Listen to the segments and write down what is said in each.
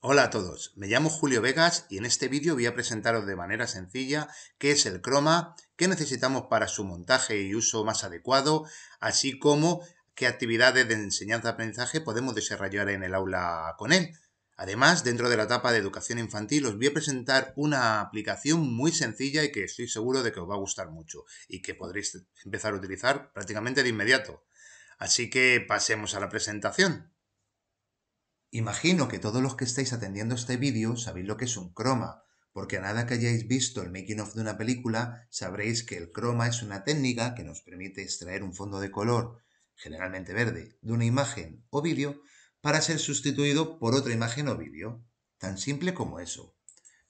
Hola a todos, me llamo Julio Vegas y en este vídeo voy a presentaros de manera sencilla qué es el croma, qué necesitamos para su montaje y uso más adecuado, así como qué actividades de enseñanza-aprendizaje podemos desarrollar en el aula con él. Además, dentro de la etapa de educación infantil os voy a presentar una aplicación muy sencilla y que estoy seguro de que os va a gustar mucho y que podréis empezar a utilizar prácticamente de inmediato. Así que pasemos a la presentación. Imagino que todos los que estáis atendiendo este vídeo sabéis lo que es un croma, porque a nada que hayáis visto el making of de una película sabréis que el croma es una técnica que nos permite extraer un fondo de color, generalmente verde, de una imagen o vídeo para ser sustituido por otra imagen o vídeo. Tan simple como eso.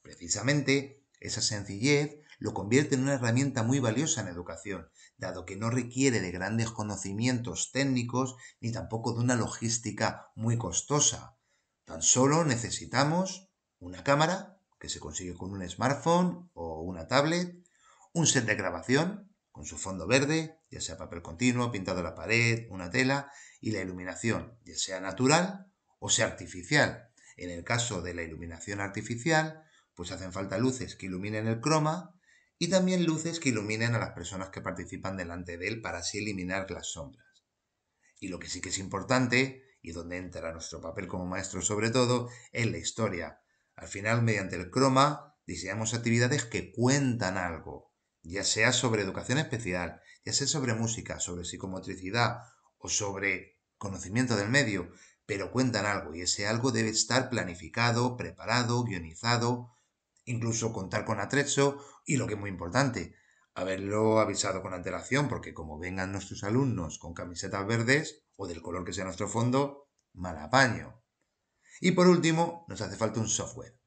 Precisamente, esa sencillez lo convierte en una herramienta muy valiosa en educación, dado que no requiere de grandes conocimientos técnicos ni tampoco de una logística muy costosa. Tan solo necesitamos una cámara, que se consigue con un smartphone o una tablet, un set de grabación, con su fondo verde, ya sea papel continuo, pintado a la pared, una tela, y la iluminación, ya sea natural o sea artificial. En el caso de la iluminación artificial, pues hacen falta luces que iluminen el croma y también luces que iluminen a las personas que participan delante de él para así eliminar las sombras. Y lo que sí que es importante, y donde entra nuestro papel como maestro sobre todo, es la historia. Al final, mediante el croma, diseñamos actividades que cuentan algo, ya sea sobre educación especial, ya sea sobre música, sobre psicomotricidad o sobre conocimiento del medio, pero cuentan algo y ese algo debe estar planificado, preparado, guionizado, incluso contar con atrecho y lo que es muy importante, haberlo avisado con antelación, porque como vengan nuestros alumnos con camisetas verdes o del color que sea nuestro fondo, mal apaño. Y por último, nos hace falta un software,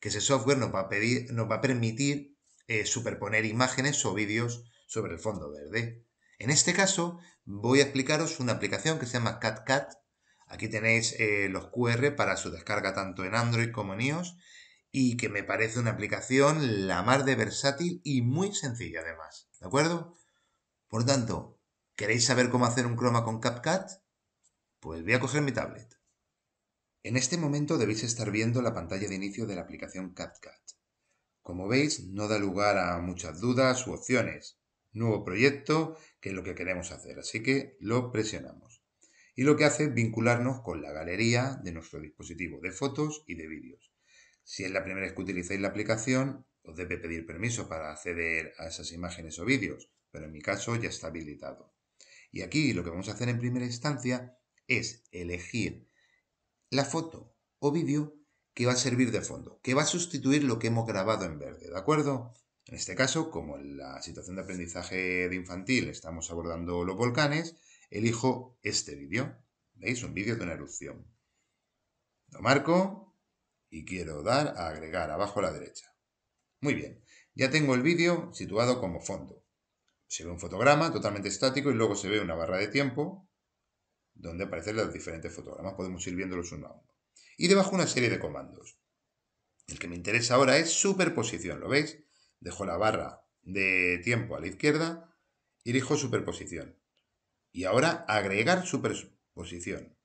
que ese software nos va a, permitir eh, superponer imágenes o vídeos sobre el fondo verde. En este caso, voy a explicaros una aplicación que se llama CatCat. Aquí tenéis eh, los QR para su descarga tanto en Android como en iOS y que me parece una aplicación la más de versátil y muy sencilla además, ¿de acuerdo? Por tanto, ¿queréis saber cómo hacer un croma con CapCut? Pues voy a coger mi tablet. En este momento debéis estar viendo la pantalla de inicio de la aplicación CapCut. Como veis, no da lugar a muchas dudas u opciones. Nuevo proyecto, que es lo que queremos hacer, así que lo presionamos. Y lo que hace es vincularnos con la galería de nuestro dispositivo de fotos y de vídeos si es la primera vez que utilizáis la aplicación, os debe pedir permiso para acceder a esas imágenes o vídeos, pero en mi caso ya está habilitado. Y aquí lo que vamos a hacer en primera instancia es elegir la foto o vídeo que va a servir de fondo, que va a sustituir lo que hemos grabado en verde, ¿de acuerdo? En este caso, como en la situación de aprendizaje de infantil estamos abordando los volcanes, elijo este vídeo. ¿Veis? Un vídeo de una erupción. Lo marco y quiero dar a agregar abajo a la derecha. Muy bien, ya tengo el vídeo situado como fondo. Se ve un fotograma totalmente estático y luego se ve una barra de tiempo donde aparecen los diferentes fotogramas. Podemos ir viéndolos uno a uno. Y debajo una serie de comandos. El que me interesa ahora es superposición, ¿lo veis? Dejo la barra de tiempo a la izquierda y elijo superposición. Y ahora agregar superposición.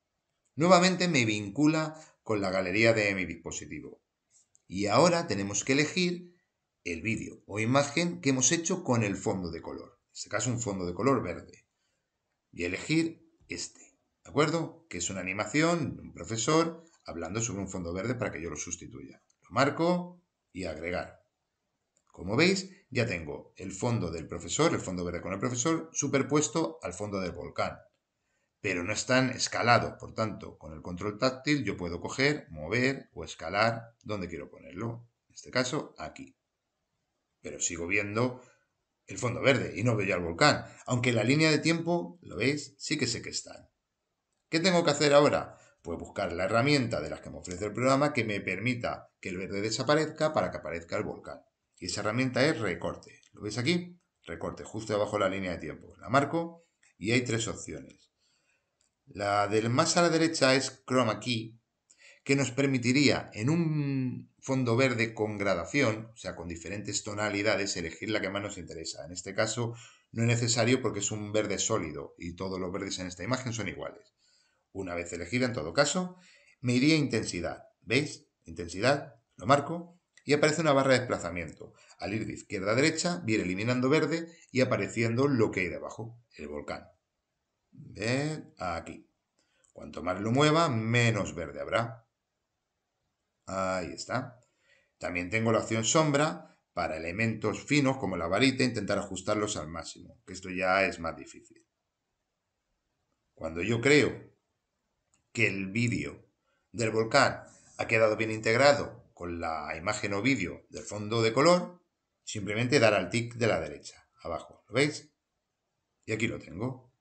Nuevamente me vincula con la galería de mi dispositivo. Y ahora tenemos que elegir el vídeo o imagen que hemos hecho con el fondo de color. En este caso un fondo de color verde. Y elegir este, ¿de acuerdo? Que es una animación, de un profesor hablando sobre un fondo verde para que yo lo sustituya. Lo marco y agregar. Como veis, ya tengo el fondo del profesor, el fondo verde con el profesor, superpuesto al fondo del volcán pero no están escalados. Por tanto, con el control táctil yo puedo coger, mover o escalar donde quiero ponerlo. En este caso, aquí. Pero sigo viendo el fondo verde y no veo ya el volcán. Aunque la línea de tiempo, lo veis, sí que sé que están. ¿Qué tengo que hacer ahora? Pues buscar la herramienta de las que me ofrece el programa que me permita que el verde desaparezca para que aparezca el volcán. Y esa herramienta es recorte. ¿Lo veis aquí? Recorte justo debajo de la línea de tiempo. La marco y hay tres opciones. La del más a la derecha es Chroma Key, que nos permitiría en un fondo verde con gradación, o sea, con diferentes tonalidades, elegir la que más nos interesa. En este caso no es necesario porque es un verde sólido y todos los verdes en esta imagen son iguales. Una vez elegida, en todo caso, me iría a intensidad. ¿Veis? Intensidad, lo marco, y aparece una barra de desplazamiento. Al ir de izquierda a derecha, viene eliminando verde y apareciendo lo que hay debajo, el volcán aquí. Cuanto más lo mueva, menos verde habrá. Ahí está. También tengo la opción sombra para elementos finos como la varita, intentar ajustarlos al máximo, que esto ya es más difícil. Cuando yo creo que el vídeo del volcán ha quedado bien integrado con la imagen o vídeo del fondo de color, simplemente dar al tic de la derecha, abajo, ¿lo veis? Y aquí lo tengo.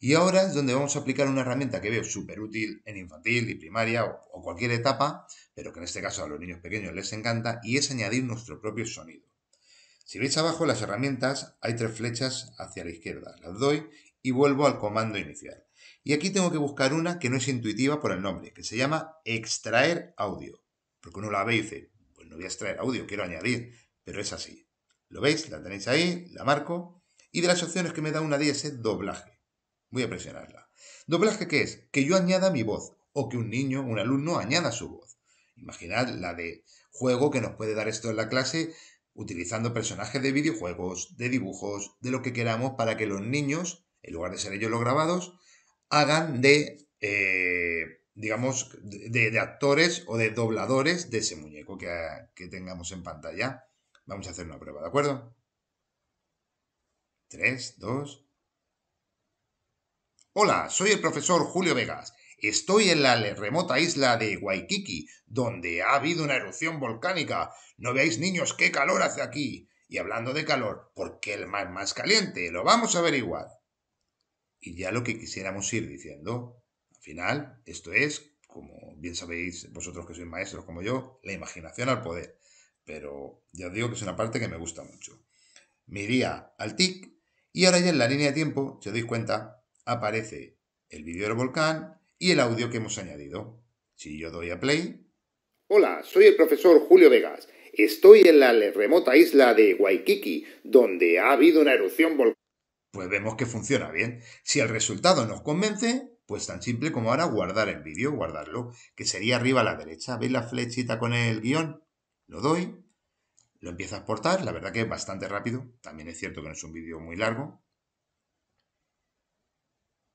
Y ahora es donde vamos a aplicar una herramienta que veo súper útil en infantil y primaria o, cualquier etapa, pero que en este caso a los niños pequeños les encanta, y es añadir nuestro propio sonido. Si veis abajo las herramientas, hay tres flechas hacia la izquierda. Las doy y vuelvo al comando inicial. Y aquí tengo que buscar una que no es intuitiva por el nombre, que se llama extraer audio. Porque uno la ve y dice, pues no voy a extraer audio, quiero añadir, pero es así. ¿Lo veis? La tenéis ahí, la marco. Y de las opciones que me da una dice es doblaje. Voy a presionarla. Doblaje qué es que yo añada mi voz o que un niño, un alumno, añada su voz. Imaginad la de juego que nos puede dar esto en la clase utilizando personajes de videojuegos, de dibujos, de lo que queramos para que los niños, en lugar de ser ellos los grabados, hagan de, eh, digamos, de, actores o de dobladores de ese muñeco que, tengamos en pantalla. Vamos a hacer una prueba, ¿de acuerdo? Tres, dos... Hola, soy el profesor Julio Vegas. Estoy en la remota isla de Waikiki, donde ha habido una erupción volcánica. No veáis, niños, qué calor hace aquí. Y hablando de calor, ¿por qué el mar más caliente? Lo vamos a averiguar. Y ya lo que quisiéramos ir diciendo. Al final, esto es, como bien sabéis vosotros que sois maestros como yo, la imaginación al poder. Pero ya os digo que es una parte que me gusta mucho. Me iría al TIC y ahora ya en la línea de tiempo, si os dais cuenta, aparece el vídeo del volcán y el audio que hemos añadido. Si yo doy a play. Hola, soy el profesor Julio Vegas. Estoy en la remota isla de Waikiki, donde ha habido una erupción volcánica. Pues vemos que funciona bien. Si el resultado nos convence, pues tan simple como ahora guardar el vídeo, guardarlo, que sería arriba a la derecha. ¿Veis la flechita con el guión? Lo doy, lo empieza a exportar, la verdad que es bastante rápido. También es cierto que no es un vídeo muy largo,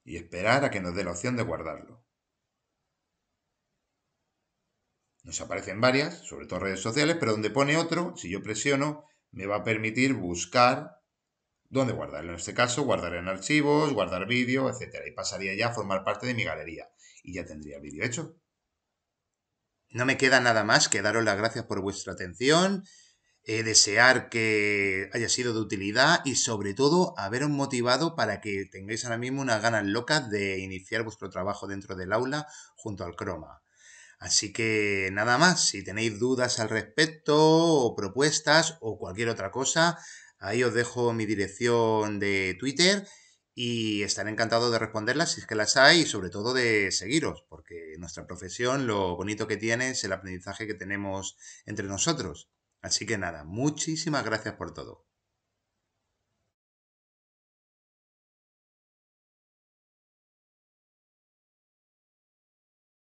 y esperar a que nos dé la opción de guardarlo. Nos aparecen varias, sobre todo redes sociales, pero donde pone otro, si yo presiono, me va a permitir buscar dónde guardarlo. En este caso, guardar en archivos, guardar vídeo, etc. Y pasaría ya a formar parte de mi galería. Y ya tendría el vídeo hecho. No me queda nada más que daros las gracias por vuestra atención eh, desear que haya sido de utilidad y sobre todo haberos motivado para que tengáis ahora mismo unas ganas locas de iniciar vuestro trabajo dentro del aula junto al croma. Así que nada más, si tenéis dudas al respecto o propuestas o cualquier otra cosa, ahí os dejo mi dirección de Twitter y estaré encantado de responderlas si es que las hay y sobre todo de seguiros, porque nuestra profesión lo bonito que tiene es el aprendizaje que tenemos entre nosotros. Así que nada, muchísimas gracias por todo.